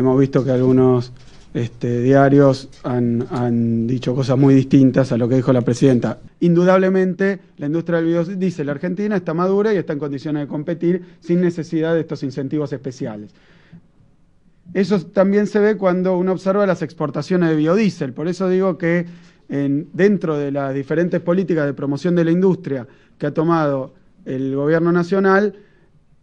hemos visto que algunos este, diarios han, dicho cosas muy distintas a lo que dijo la presidenta. Indudablemente, la industria del biodiesel Argentina está madura y está en condiciones de competir sin necesidad de estos incentivos especiales. Eso también se ve cuando uno observa las exportaciones de biodiesel. Por eso digo que dentro de las diferentes políticas de promoción de la industria que ha tomado el gobierno nacional,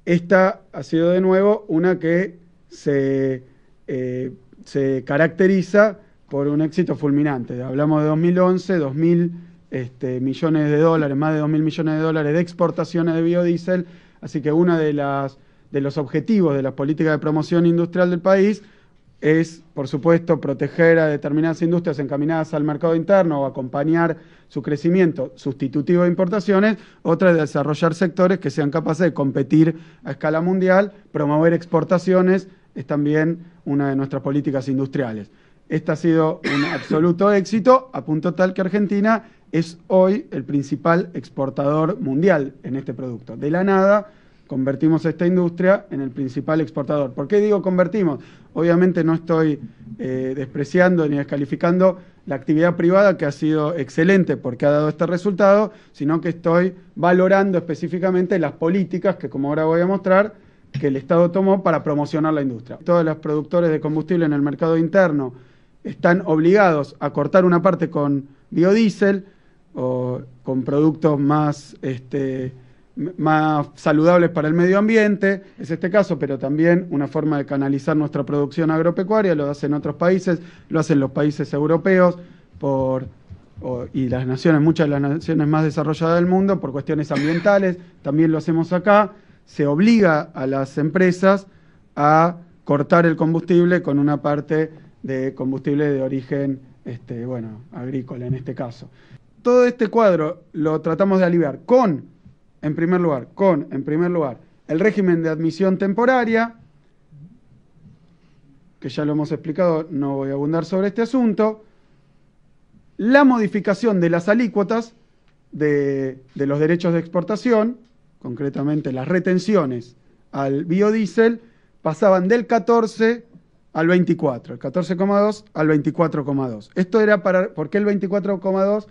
esta ha sido de nuevo una que se eh, se caracteriza por un éxito fulminante. Hablamos de 2011, 2.000 este, millones de dólares, más de 2.000 millones de dólares de exportaciones de biodiesel, así que uno de, las, de los objetivos de la política de promoción industrial del país es, por supuesto, proteger a determinadas industrias encaminadas al mercado interno o acompañar su crecimiento sustitutivo de importaciones, otra es desarrollar sectores que sean capaces de competir a escala mundial, promover exportaciones, es también una de nuestras políticas industriales. Este ha sido un absoluto éxito, a punto tal que Argentina es hoy el principal exportador mundial en este producto. De la nada, convertimos esta industria en el principal exportador. ¿Por qué digo convertimos? Obviamente no estoy eh, despreciando ni descalificando la actividad privada que ha sido excelente porque ha dado este resultado, sino que estoy valorando específicamente las políticas que, como ahora voy a mostrar, que el Estado tomó para promocionar la industria. Todos los productores de combustible en el mercado interno están obligados a cortar una parte con biodiesel o con productos más, este, más saludables para el medio ambiente, es este caso, pero también una forma de canalizar nuestra producción agropecuaria, lo hacen otros países, lo hacen los países europeos y las naciones, muchas de las naciones más desarrolladas del mundo, por cuestiones ambientales, también lo hacemos acá se obliga a las empresas a cortar el combustible con una parte de combustible de origen este, bueno, agrícola en este caso. Todo este cuadro lo tratamos de aliviar con, en primer lugar, con, en primer lugar, el régimen de admisión temporaria, que ya lo hemos explicado, no voy a abundar sobre este asunto, la modificación de las alícuotas de, de los derechos de exportación, concretamente las retenciones al biodiesel, pasaban del 14 al 24, el 14,2 al 24,2. Esto era para, ¿por qué el 24,2?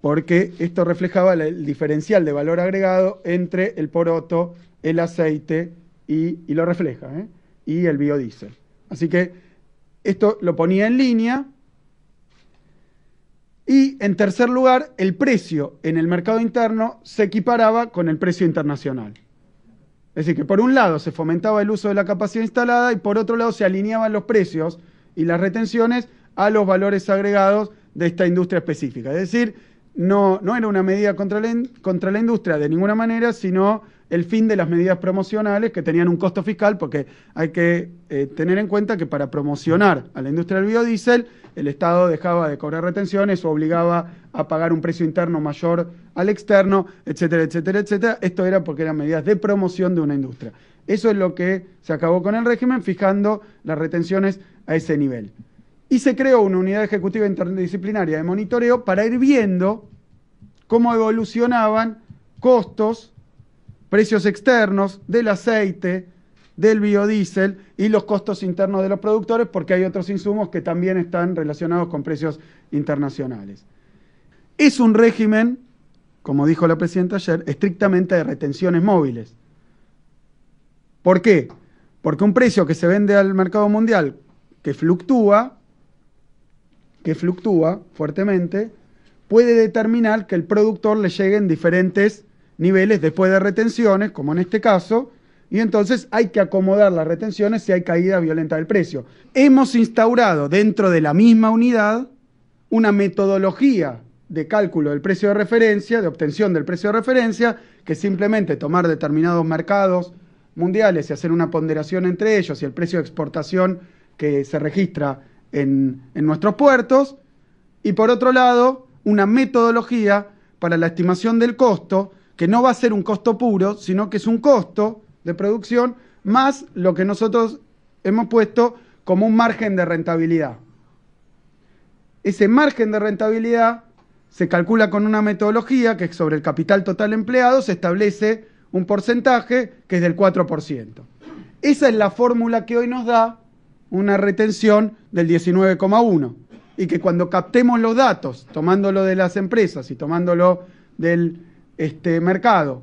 Porque esto reflejaba el diferencial de valor agregado entre el poroto, el aceite y, lo refleja, ¿eh? y el biodiesel. Así que esto lo ponía en línea y en tercer lugar, el precio en el mercado interno se equiparaba con el precio internacional. Es decir, que por un lado se fomentaba el uso de la capacidad instalada y por otro lado se alineaban los precios y las retenciones a los valores agregados de esta industria específica. Es decir, no, no era una medida contra contra la industria de ninguna manera, sino el fin de las medidas promocionales que tenían un costo fiscal, porque hay que eh, tener en cuenta que para promocionar a la industria del biodiesel, el Estado dejaba de cobrar retenciones o obligaba a pagar un precio interno mayor al externo, etcétera, etcétera, etcétera. Esto era porque eran medidas de promoción de una industria. Eso es lo que se acabó con el régimen, fijando las retenciones a ese nivel. Y se creó una unidad ejecutiva interdisciplinaria de monitoreo para ir viendo cómo evolucionaban costos precios externos del aceite, del biodiesel y los costos internos de los productores, porque hay otros insumos que también están relacionados con precios internacionales. Es un régimen, como dijo la presidenta ayer, estrictamente de retenciones móviles. ¿Por qué? Porque un precio que se vende al mercado mundial que fluctúa, que fluctúa fuertemente, puede determinar que el productor le lleguen diferentes niveles después de retenciones, como en este caso, y entonces hay que acomodar las retenciones si hay caída violenta del precio. Hemos instaurado dentro de la misma unidad una metodología de cálculo del precio de referencia, de obtención del precio de referencia, que simplemente tomar determinados mercados mundiales y hacer una ponderación entre ellos y el precio de exportación que se registra en, en nuestros puertos, y por otro lado, una metodología para la estimación del costo que no va a ser un costo puro, sino que es un costo de producción más lo que nosotros hemos puesto como un margen de rentabilidad. Ese margen de rentabilidad se calcula con una metodología que sobre el capital total empleado se establece un porcentaje que es del 4%. Esa es la fórmula que hoy nos da una retención del 19,1 y que cuando captemos los datos, tomándolo de las empresas y tomándolo del este mercado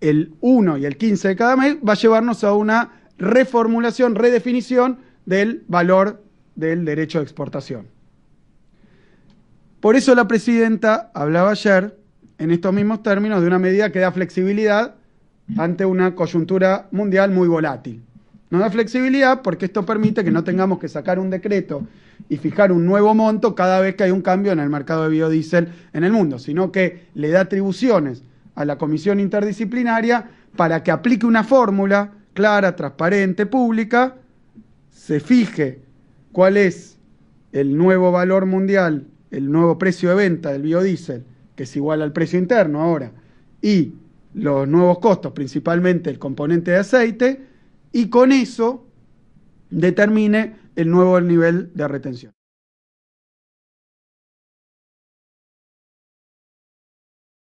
el 1 y el 15 de cada mes va a llevarnos a una reformulación, redefinición del valor del derecho de exportación. Por eso la presidenta hablaba ayer en estos mismos términos de una medida que da flexibilidad ante una coyuntura mundial muy volátil. Nos da flexibilidad porque esto permite que no tengamos que sacar un decreto y fijar un nuevo monto cada vez que hay un cambio en el mercado de biodiesel en el mundo, sino que le da atribuciones a la comisión interdisciplinaria para que aplique una fórmula clara, transparente, pública, se fije cuál es el nuevo valor mundial, el nuevo precio de venta del biodiesel, que es igual al precio interno ahora, y los nuevos costos, principalmente el componente de aceite, y con eso determine el nuevo nivel de retención.